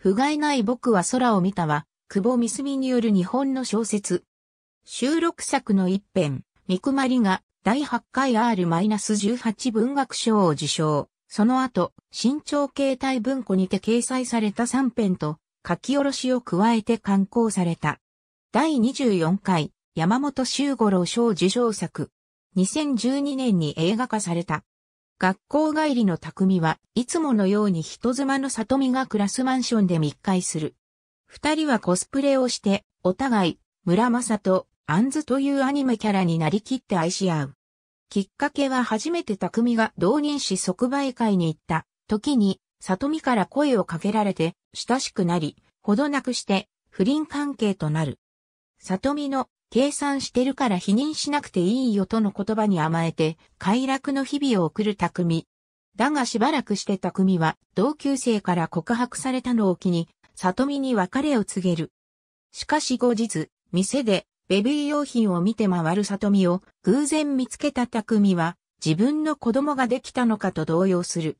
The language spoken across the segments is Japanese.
不甲斐ない僕は空を見たは、久保みすみによる日本の小説。収録作の一編、みくまりが第8回 R-18 文学賞を受賞。その後、新潮形態文庫にて掲載された3編と、書き下ろしを加えて刊行された。第24回、山本周五郎賞受賞作。2012年に映画化された。学校帰りの匠はいつものように人妻の里美が暮らすマンションで密会する。二人はコスプレをして、お互い、村正と、アンズというアニメキャラになりきって愛し合う。きっかけは初めて匠が同人誌即売会に行った時に、里美から声をかけられて親しくなり、ほどなくして不倫関係となる。里美の計算してるから否認しなくていいよとの言葉に甘えて、快楽の日々を送る匠。だがしばらくして匠は、同級生から告白されたのを機に、里見に別れを告げる。しかし後日、店で、ベビー用品を見て回る里見を、偶然見つけた匠は、自分の子供ができたのかと動揺する。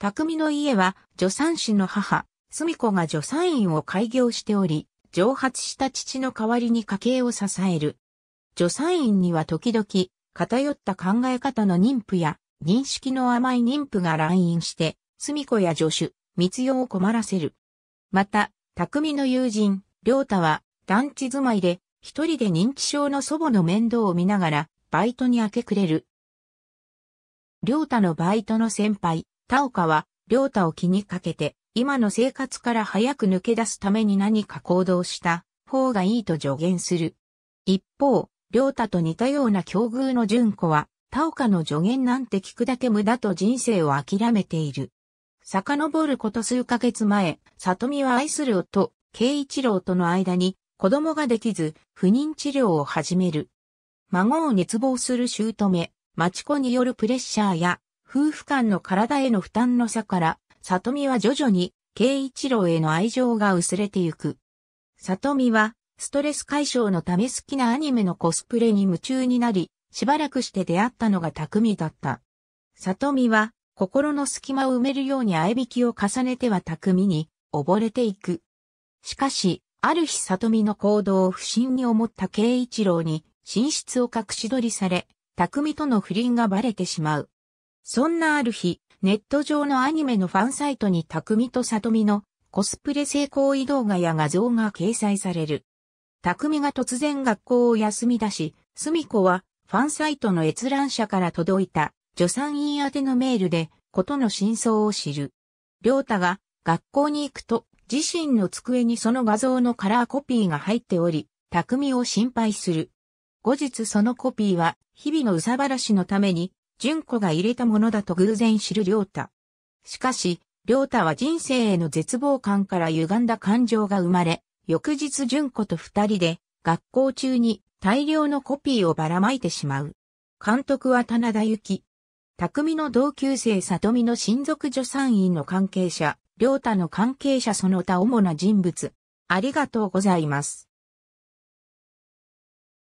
匠の家は、助産師の母、すみ子が助産院を開業しており、蒸発した父の代わりに家計を支える。助産院には時々、偏った考え方の妊婦や、認識の甘い妊婦が来院して、住子や助手、密用を困らせる。また、匠の友人、良太は、団地住まいで、一人で認知症の祖母の面倒を見ながら、バイトに明け暮れる。良太のバイトの先輩、田岡は、良太を気にかけて、今の生活から早く抜け出すために何か行動した方がいいと助言する。一方、良太と似たような境遇の純子は、田岡の助言なんて聞くだけ無駄と人生を諦めている。遡ること数ヶ月前、里美は愛する夫、慶一郎との間に子供ができず、不妊治療を始める。孫を熱望する姑、町子によるプレッシャーや、夫婦間の体への負担の差から、里見は徐々に、慶一郎への愛情が薄れてゆく。里見は、ストレス解消のため好きなアニメのコスプレに夢中になり、しばらくして出会ったのが匠だった。里見は、心の隙間を埋めるように合いびきを重ねては匠に、溺れていく。しかし、ある日里見の行動を不審に思った慶一郎に、寝室を隠し撮りされ、匠との不倫がバレてしまう。そんなある日、ネット上のアニメのファンサイトに匠と里美のコスプレ成功移動画や画像が掲載される。匠が突然学校を休み出し、すみ子はファンサイトの閲覧者から届いた助産院宛てのメールでことの真相を知る。良太が学校に行くと自身の机にその画像のカラーコピーが入っており、匠を心配する。後日そのコピーは日々のうさばらしのために純子が入れたものだと偶然知る良太。しかし、良太は人生への絶望感から歪んだ感情が生まれ、翌日純子と二人で、学校中に大量のコピーをばらまいてしまう。監督は棚田幸。匠の同級生里美の親族助産院の関係者、良太の関係者その他主な人物。ありがとうございます。